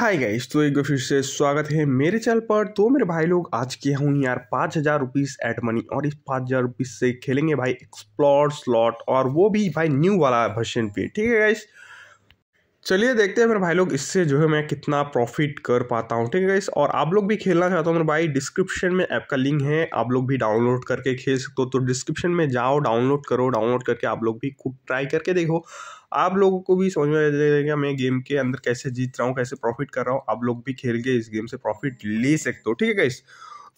Hi guys तो एक बार फिर से स्वागत है मेरे चैनल पर तो मेरे भाई लोग आज के हूँ यार पाँच हज़ार रुपीज़ एट मनी और इस पाँच हज़ार रुपीज़ से खेलेंगे भाई एक्सप्लोर स्लॉट और वो भी भाई न्यू वाला वर्जन पे ठीक है गाइस चलिए देखते हैं मेरे भाई लोग इससे जो है मैं कितना प्रॉफिट कर पाता हूँ ठीक है गाइस और आप लोग भी खेलना चाहता हूँ मेरे भाई डिस्क्रिप्शन में ऐप का लिंक है आप लोग भी डाउनलोड करके खेल सकते हो तो डिस्क्रिप्शन में जाओ डाउनलोड करो डाउनलोड करके आप लोग भी खुद ट्राई करके देखो आप लोगों को भी समझ में आ जाएगा मैं गेम के अंदर कैसे जीत रहा हूँ कैसे प्रॉफिट कर रहा हूँ आप लोग भी खेल के इस गेम से प्रॉफिट ले सकते हो ठीक है गाइस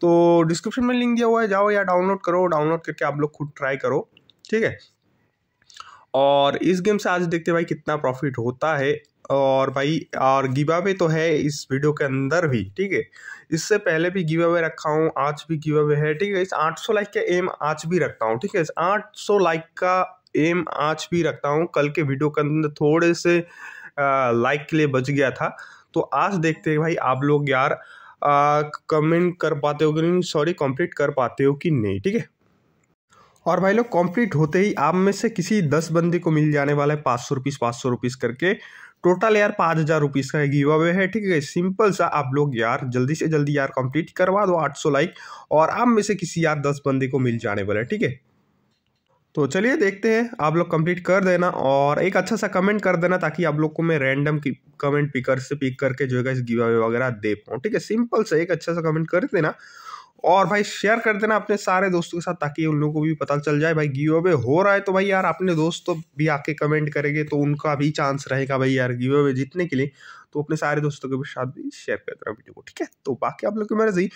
तो डिस्क्रिप्शन में लिंक दिया हुआ है जाओ या डाउनलोड करो डाउनलोड करके आप लोग खुद ट्राई करो ठीक है और इस गेम से आज देखते भाई कितना प्रॉफिट होता है और भाई और गिवा तो है इस वीडियो के अंदर भी ठीक है इससे पहले भी गिव अवे रखा हूँ आज भी गिव अवे है ठीक है इस 800 लाइक का एम आज भी रखता हूँ ठीक है इस 800 लाइक का एम आज भी रखता हूँ कल के वीडियो के अंदर थोड़े से लाइक के लिए बच गया था तो आज देखते हैं भाई आप लोग यार कमेंट कर पाते हो कि नहीं सॉरी कंप्लीट कर पाते हो कि नहीं ठीक है और भाई लोग कंप्लीट होते ही आप में से किसी दस बंदे को मिल जाने वाला है पाँच सौ रुपीस पाँच सौ रुपीस करके टोटल यार पाँच हज़ार रुपीस का गिव अवे है ठीक है सिंपल सा आप लोग यार जल्दी से जल्दी यार कंप्लीट करवा दो आठ सौ लाइक और आप में से किसी यार दस बंदे को मिल जाने वाला है ठीक है तो चलिए देखते हैं आप लोग कंप्लीट कर देना और एक अच्छा सा कमेंट कर देना ताकि आप लोग को मैं रैंडम कमेंट पिकर से पिक करके जो है इस गिवा अवे वगैरह दे पाऊँ ठीक है सिंपल से एक अच्छा सा कमेंट कर देना और भाई शेयर कर देना अपने सारे दोस्तों के साथ ताकि उन लोगों को भी पता चल जाए भाई गिव अवे हो रहा है तो भाई यार अपने दोस्त तो भी आके कमेंट करेंगे तो उनका भी चांस रहेगा भाई यार गिव अवे जीतने के लिए तो अपने सारे दोस्तों के साथ भी शेयर करते रहा वीडियो को ठीक है तो बाकी आप लोग की मर्जी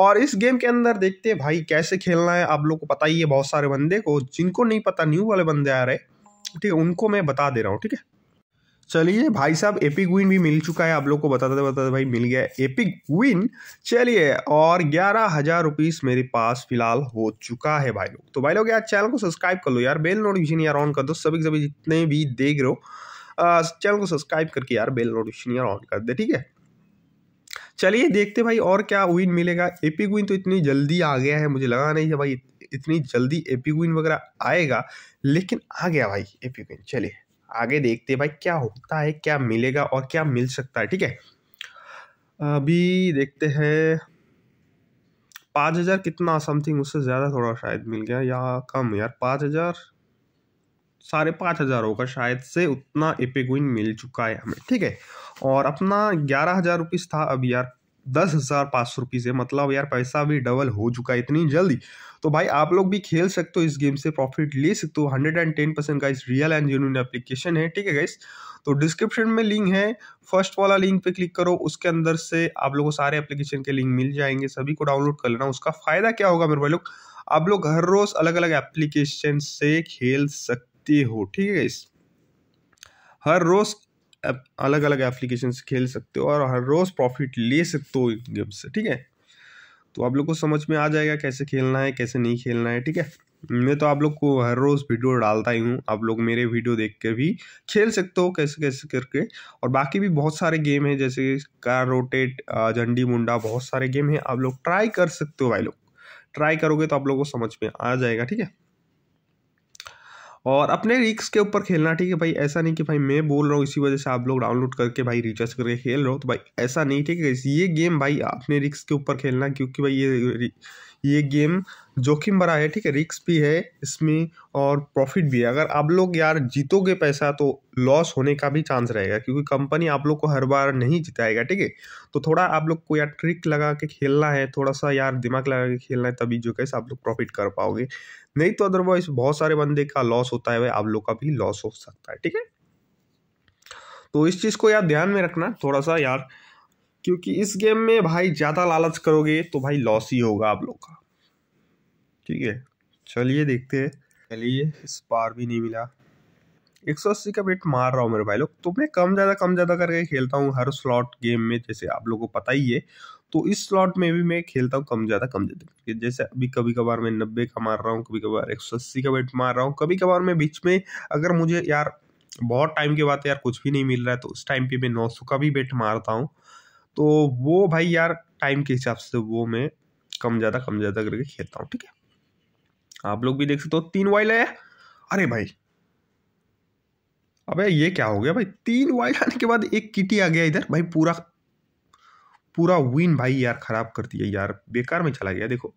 और इस गेम के अंदर देखते हैं भाई कैसे खेलना है आप लोग को पता ही है बहुत सारे बंदे को जिनको नहीं पता न्यू वाले बंदे आ रहे ठीक है उनको मैं बता दे रहा हूँ ठीक है चलिए भाई साहब एपिक विन भी मिल चुका है आप लोग को बताते बताते भाई मिल गया एपिक विन चलिए और ग्यारह हज़ार रुपीज़ मेरे पास फिलहाल हो चुका है भाई लोग तो भाई लोग यार चैनल को सब्सक्राइब कर लो यार बेल नोटिफिकेशन यार ऑन कर दो सभी सभी जितने भी देख रहे हो चैनल को सब्सक्राइब करके यार बेल नोटिफिकेशन यार ऑन कर दे ठीक है चलिए देखते भाई और क्या विन मिलेगा एपी विन तो इतनी जल्दी आ गया है मुझे लगा नहीं है भाई इतनी जल्दी एपी विन वगैरह आएगा लेकिन आ गया भाई एपी क्विन चलिए आगे देखते भाई क्या होता है क्या मिलेगा और क्या मिल सकता है ठीक है अभी देखते हैं पाँच हज़ार कितना समथिंग उससे ज़्यादा थोड़ा शायद मिल गया या कम यार पाँच हज़ार साढ़े पाँच हज़ार होगा शायद से उतना एपेगोइन मिल चुका है हमें ठीक है और अपना ग्यारह हज़ार रुपीज़ था अब यार दस हज़ार पाँच सौ रुपीज़ है मतलब यार पैसा भी डबल हो चुका है इतनी जल्दी तो भाई आप लोग भी खेल सकते हो इस गेम से प्रॉफिट ले सकते हो हंड्रेड एंड टेन परसेंट का इस रियल एंड जेन्यून एप्लीकेशन है ठीक है गाइस तो डिस्क्रिप्शन में लिंक है फर्स्ट वाला लिंक पे क्लिक करो उसके अंदर से आप लोगों को सारे एप्लीकेशन के लिंक मिल जाएंगे सभी को डाउनलोड कर लेना उसका फ़ायदा क्या होगा मेरे भाई लोग आप लोग हर रोज़ अलग अलग एप्लीकेशन से खेल सकते सकते हो ठीक है इस हर रोज़ अलग अलग एप्लीकेशन से खेल सकते हो और हर रोज़ प्रॉफिट ले सकते हो गेम से ठीक है तो आप लोग को समझ में आ जाएगा कैसे खेलना है कैसे नहीं खेलना है ठीक है मैं तो आप लोग को हर रोज़ वीडियो डालता ही हूँ आप लोग मेरे वीडियो देख के भी खेल सकते हो कैसे कैसे करके और बाकी भी बहुत सारे गेम है जैसे कार रोटेट झंडी मुंडा बहुत सारे गेम है आप लोग ट्राई कर सकते हो भाई लोग ट्राई करोगे तो आप लोग को समझ में आ जाएगा ठीक है और अपने रिक्स के ऊपर खेलना ठीक है भाई ऐसा नहीं कि भाई मैं बोल रहा हूँ इसी वजह से आप लोग डाउनलोड करके भाई रिचार्ज करके खेल रहे हो तो भाई ऐसा नहीं ठीक है ये गेम भाई अपने रिक्स के ऊपर खेलना क्योंकि भाई ये ये गेम जोखिम भरा है ठीक है रिक्स भी है इसमें और प्रॉफिट भी है अगर आप लोग यार जीतोगे पैसा तो लॉस होने का भी चांस रहेगा क्योंकि कंपनी आप लोग को हर बार नहीं जिताएगा ठीक है तो थोड़ा आप लोग को यार ट्रिक लगा के खेलना है थोड़ा सा यार दिमाग लगा के खेलना है तभी जो कैसे आप लोग प्रॉफिट कर पाओगे नहीं तो अदरवाइज बहुत सारे बंदे का लॉस होता है वह आप लोग का भी लॉस हो सकता है ठीक है तो इस चीज़ को यार ध्यान में रखना थोड़ा सा यार क्योंकि इस गेम में भाई ज़्यादा लालच करोगे तो भाई लॉस ही होगा आप लोग का ठीक है चलिए देखते हैं चलिए इस पार भी नहीं मिला एक सौ अस्सी का बेट मार रहा हूँ मेरे भाई लोग तो मैं कम ज़्यादा कम ज़्यादा करके खेलता हूँ हर स्लॉट गेम में जैसे आप लोगों को पता ही है तो इस स्लॉट में भी मैं खेलता हूँ कम ज़्यादा कम ज़्यादा जैसे अभी कभी कभार मैं नब्बे का मार रहा हूँ कभी कभार एक सौ अस्सी का बेट मार रहा हूँ कभी कभार मैं बीच में अगर मुझे यार बहुत टाइम के बाद यार कुछ भी नहीं मिल रहा है तो उस टाइम पे मैं नौ सौ का भी बेट मारता हूँ तो वो भाई यार टाइम के हिसाब से वो मैं कम ज़्यादा कम ज़्यादा करके खेलता हूँ ठीक है आप लोग भी देख सकते हो तीन वाइल है अरे भाई अबे ये क्या हो गया भाई तीन वाइल आने के बाद एक किटी आ गया इधर भाई पूरा पूरा विन भाई यार ख़राब कर दिया यार बेकार में चला गया देखो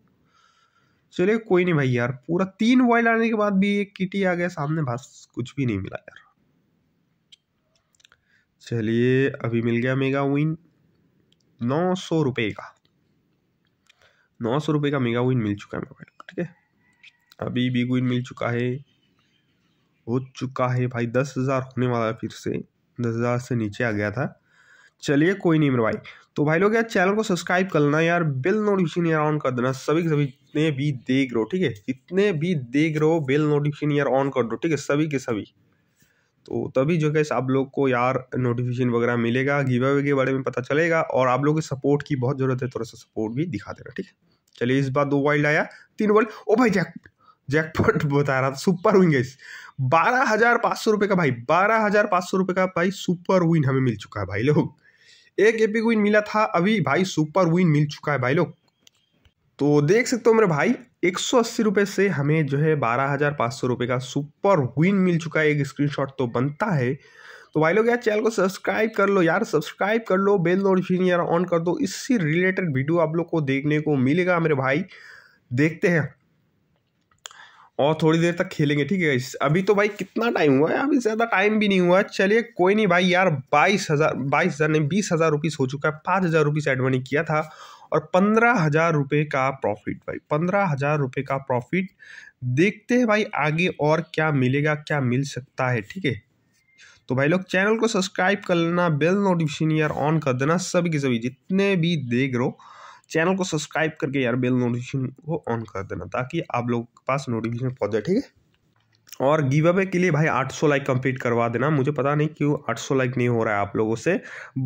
चलिए कोई नहीं भाई यार पूरा तीन वाइल आने के बाद भी एक किटी आ गया सामने बस कुछ भी नहीं मिला यार चलिए अभी मिल गया मेगा विन नौ सौ रुपये का नौ सौ रुपये का मेगा विन मिल चुका है मोबाइल को ठीक है अभी बिग विन मिल चुका है हो चुका है भाई दस हज़ार होने वाला है फिर से दस हज़ार से नीचे आ गया था चलिए कोई नहीं मेरे भाई तो भाई लोग यार चैनल को सब्सक्राइब करना यार बेल नोटिफिकेशन यार ऑन कर देना सभी के सभी जितने भी देख रहे हो ठीक है जितने भी देख रहे हो बेल नोटिफिकेशन यार ऑन कर दो ठीक है सभी के सभी तो तभी जो कैसे आप लोग को यार नोटिफिकेशन वगैरह मिलेगा गिव अवे के बारे में पता चलेगा और आप लोग की सपोर्ट की बहुत ज़रूरत है थोड़ा सा सपोर्ट भी दिखा देना ठीक है चलिए इस बार दो वाइल्ड आया तीन वर्ल्ड ओ भाई जैक जैकपॉट बता रहा था सुपर विन गई बारह हजार पाँच सौ रुपये का भाई बारह हजार पाँच सौ रुपये का भाई सुपर विन हमें मिल चुका है भाई लोग एक एपिक विन मिला था अभी भाई सुपर विन मिल चुका है भाई लोग तो देख सकते हो मेरे भाई एक सौ से हमें जो है बारह हज़ार सौ का सुपर विन मिल चुका है एक स्क्रीनशॉट तो बनता है तो भाई लोग यार चैनल को सब्सक्राइब कर लो यार सब्सक्राइब कर लो बेल नोटिफिकेशन यार ऑन कर दो इससे रिलेटेड वीडियो आप लोग को देखने को मिलेगा मेरे भाई देखते हैं और थोड़ी देर तक खेलेंगे ठीक है अभी तो भाई कितना टाइम हुआ है अभी ज़्यादा टाइम भी नहीं हुआ चलिए कोई नहीं भाई यार बाईस हज़ार बाईस हज़ार नहीं बीस हज़ार रुपीज़ हो चुका है पाँच हज़ार रुपीज़ एडमनी किया था और पंद्रह हज़ार रुपये का प्रॉफिट भाई पंद्रह हज़ार रुपये का प्रॉफिट देखते हैं भाई आगे और क्या मिलेगा क्या मिल सकता है ठीक है तो भाई लोग चैनल को सब्सक्राइब कर लेना बेल नोटिफिकेशन यार ऑन कर देना सभी के सभी जितने भी देख रहे चैनल को सब्सक्राइब करके यार बेल नोटिफिकेशन को ऑन कर देना ताकि आप लोग के पास नोटिफिकेशन पहुँच जाए ठीक है और गिव अवे के लिए भाई 800 लाइक कंप्लीट करवा देना मुझे पता नहीं क्यों 800 लाइक नहीं हो रहा है आप लोगों से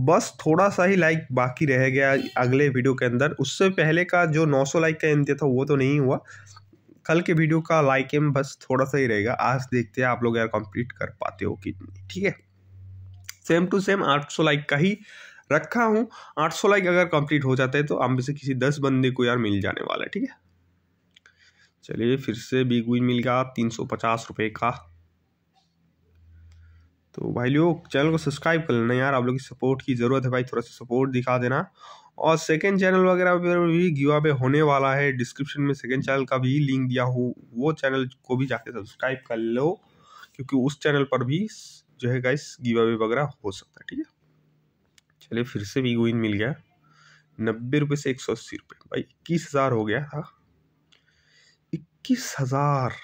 बस थोड़ा सा ही लाइक बाकी रह गया अगले वीडियो के अंदर उससे पहले का जो 900 लाइक का एम था वो तो नहीं हुआ कल के वीडियो का लाइक एम बस थोड़ा सा ही रहेगा आज देखते हैं आप लोग यार कंप्लीट कर पाते हो कि ठीक है सेम टू सेम सौ लाइक का ही रखा हूँ सौ लाइक अगर कंप्लीट हो जाता है तो आप में से किसी दस बंदे को यार मिल जाने वाला है ठीक है चलिए फिर से बिग विन मिल गया तीन सौ पचास रुपये का तो भाई लोग चैनल को सब्सक्राइब कर लेना यार आप लोग की सपोर्ट की ज़रूरत है भाई थोड़ा सा सपोर्ट दिखा देना और सेकेंड चैनल वगैरह पर भी गिवा पे होने वाला है डिस्क्रिप्शन में सेकेंड चैनल का भी लिंक दिया हो वो चैनल को भी जाके सब्सक्राइब कर लो क्योंकि उस चैनल पर भी जो है गाइस गिवा अवे वगैरह हो सकता है ठीक है चलिए फिर से भी विन मिल गया नब्बे रुपये से एक सौ अस्सी रुपये भाई इक्कीस हज़ार हो गया था हाँ। इक्कीस हज़ार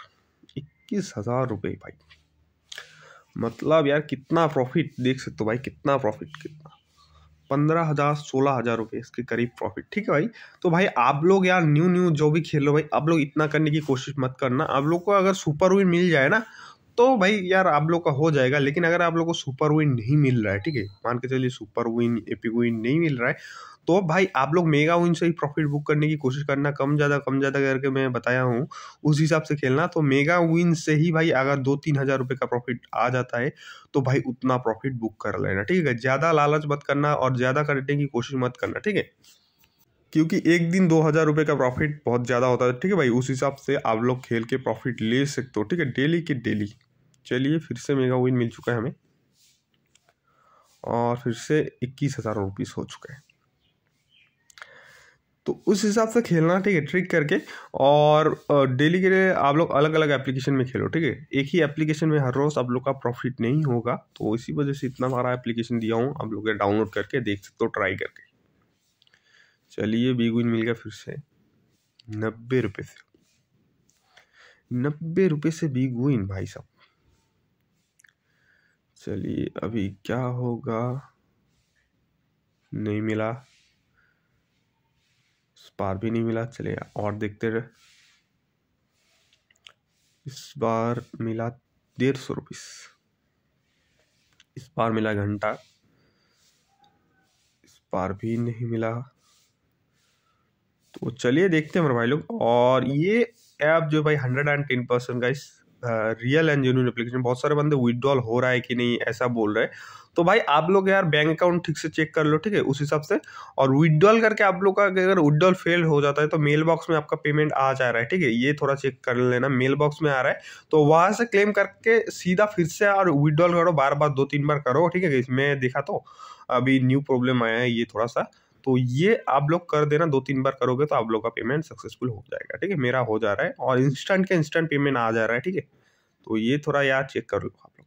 इक्कीस हज़ार रुपये भाई मतलब यार कितना प्रॉफिट देख सकते हो भाई कितना प्रॉफिट कितना पंद्रह हज़ार सोलह हज़ार रुपये इसके करीब प्रॉफिट ठीक है भाई तो भाई आप लोग यार न्यू न्यू जो भी खेलो भाई आप लोग इतना करने की कोशिश मत करना आप लोग को अगर सुपर विन मिल जाए ना तो भाई यार आप लोग का हो जाएगा लेकिन अगर आप लोग को सुपर विन नहीं मिल रहा है ठीक है मान के चलिए सुपर विन एपिक विन नहीं मिल रहा है तो भाई आप लोग मेगा विन से ही प्रॉफिट बुक करने की कोशिश करना कम ज़्यादा कम ज़्यादा करके मैं बताया हूँ उस हिसाब से खेलना तो मेगा विन से ही भाई अगर दो तीन हज़ार रुपये का प्रॉफिट आ जाता है तो भाई उतना प्रॉफिट बुक कर लेना ठीक है ज़्यादा लालच मत करना और ज़्यादा करने की कोशिश मत करना ठीक है क्योंकि एक दिन दो हज़ार रुपये का प्रॉफिट बहुत ज़्यादा होता है ठीक है भाई उस हिसाब से आप लोग खेल के प्रॉफिट ले सकते हो ठीक है डेली के डेली चलिए फिर से मेगा विन मिल चुका है हमें और फिर से इक्कीस हज़ार रुपीज़ हो चुका है तो उस हिसाब से खेलना ठीक है ट्रिक करके और डेली के लिए आप लोग अलग अलग एप्लीकेशन में खेलो ठीक है एक ही एप्लीकेशन में हर रोज़ आप लोग का प्रॉफिट नहीं होगा तो इसी वजह से इतना सारा एप्लीकेशन दिया हूँ आप लोग डाउनलोड करके देख सकते हो ट्राई करके चलिए बिग विन मिल गया फिर से नब्बे रुपये से नब्बे रुपये से बिग विन भाई साहब चलिए अभी क्या होगा नहीं मिला इस बार भी नहीं मिला चलिए और देखते रहे इस बार मिला डेढ़ सौ रुपीस इस बार मिला घंटा इस बार भी नहीं मिला तो चलिए देखते हैं मेरे भाई लोग और ये ऐप जो भाई हंड्रेड एंड टेन परसेंट का इस रियल एंड जेन्यून एप्लीकेशन बहुत सारे बंदे विदड्रॉल हो रहा है कि नहीं ऐसा बोल रहे तो भाई आप लोग यार बैंक अकाउंट ठीक से चेक कर लो ठीक है उस हिसाब से और विदड्रॉल करके आप लोग का अगर विदड्रॉल फेल हो जाता है तो मेल बॉक्स में आपका पेमेंट आ जा रहा है ठीक है ये थोड़ा चेक कर लेना मेल बॉक्स में आ रहा है तो वहाँ से क्लेम करके सीधा फिर से और विदड्रॉल करो बार बार दो तीन बार करो ठीक है इसमें देखा तो अभी न्यू प्रॉब्लम आया है ये थोड़ा सा तो ये आप लोग कर देना दो तीन बार करोगे तो आप लोग का पेमेंट सक्सेसफुल हो जाएगा ठीक है मेरा हो जा रहा है और इंस्टेंट के इंस्टेंट पेमेंट आ जा रहा है ठीक है तो ये थोड़ा यार चेक कर लो आप लोग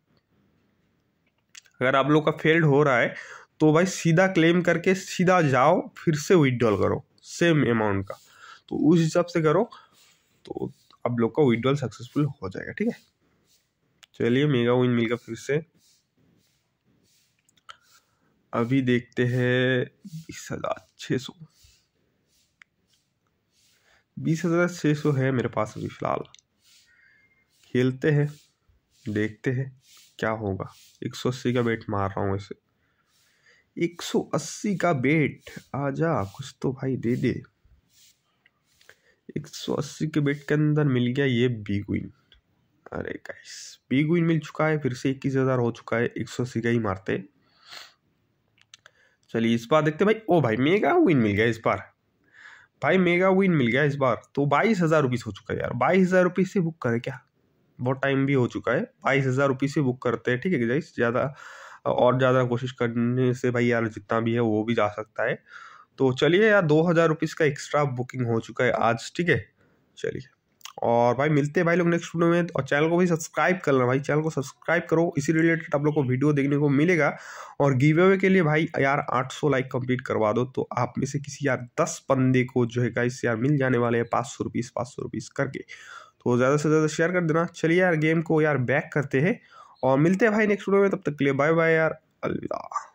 अगर आप लोग का फेल्ड हो रहा है तो भाई सीधा क्लेम करके सीधा जाओ फिर से विड्रॉल करो सेम अमाउंट का तो उस हिसाब से करो तो आप लोग का विड्रॉल सक्सेसफुल हो जाएगा ठीक है चलिए मेगा विन मिलकर फिर से अभी देखते हैं बीस हज़ार छः सौ बीस हज़ार छः सौ है मेरे पास अभी फ़िलहाल खेलते हैं देखते हैं क्या होगा एक सौ अस्सी का बेट मार रहा हूँ इसे एक सौ अस्सी का बेट आ जा कुछ तो भाई दे दे एक सौ अस्सी के बेट के अंदर मिल गया ये बी गुइन अरे गाइस बी गुइन मिल चुका है फिर से इक्कीस हज़ार हो चुका है एक सौ अस्सी का ही मारते चलिए इस बार देखते भाई ओ भाई मेगा विन मिल गया इस बार भाई मेगा विन मिल गया इस बार तो बाईस हज़ार रुपीज़ हो चुका है यार बाईस हज़ार रुपीज़ से बुक करें क्या बहुत टाइम भी हो चुका है बाईस हज़ार रुपीज़ से बुक करते हैं ठीक है जैस ज़्यादा और ज़्यादा कोशिश करने से भाई यार जितना भी है वो भी जा सकता है तो चलिए यार दो हज़ार रुपीज़ का एक्स्ट्रा बुकिंग हो चुका है आज ठीक है चलिए और भाई मिलते हैं भाई लोग नेक्स्ट वीडियो में और चैनल को भी सब्सक्राइब कर लेना भाई चैनल को सब्सक्राइब करो इसी रिलेटेड आप लोग को वीडियो देखने को मिलेगा और गिव अवे के लिए भाई यार 800 लाइक कंप्लीट करवा दो तो आप में से किसी यार दस बंदे को जो है गाइस यार मिल जाने वाले हैं पाँच सौ रुपीज़ पाँच सौ रुपीस करके तो ज़्यादा से ज़्यादा शेयर कर देना चलिए यार गेम को यार बैक करते हैं और मिलते हैं भाई नेक्स्ट वीडियो में तब तक के लिए बाय बाय यार अलविदा